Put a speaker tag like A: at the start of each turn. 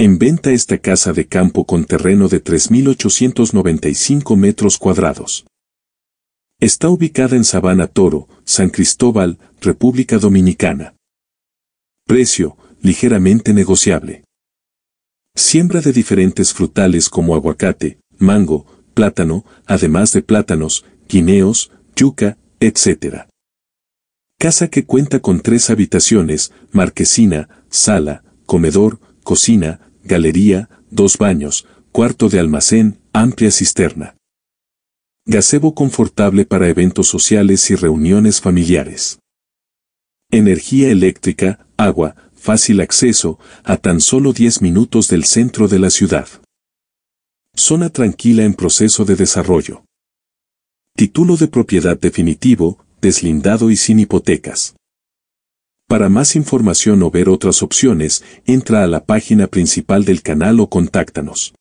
A: En venta esta casa de campo con terreno de 3.895 metros cuadrados. Está ubicada en Sabana Toro, San Cristóbal, República Dominicana. Precio, ligeramente negociable. Siembra de diferentes frutales como aguacate, mango, plátano, además de plátanos, guineos, yuca, etc. Casa que cuenta con tres habitaciones, marquesina, sala, comedor, cocina, galería, dos baños, cuarto de almacén, amplia cisterna. Gazebo confortable para eventos sociales y reuniones familiares. Energía eléctrica, agua, fácil acceso, a tan solo 10 minutos del centro de la ciudad. Zona tranquila en proceso de desarrollo. Título de propiedad definitivo, deslindado y sin hipotecas. Para más información o ver otras opciones, entra a la página principal del canal o contáctanos.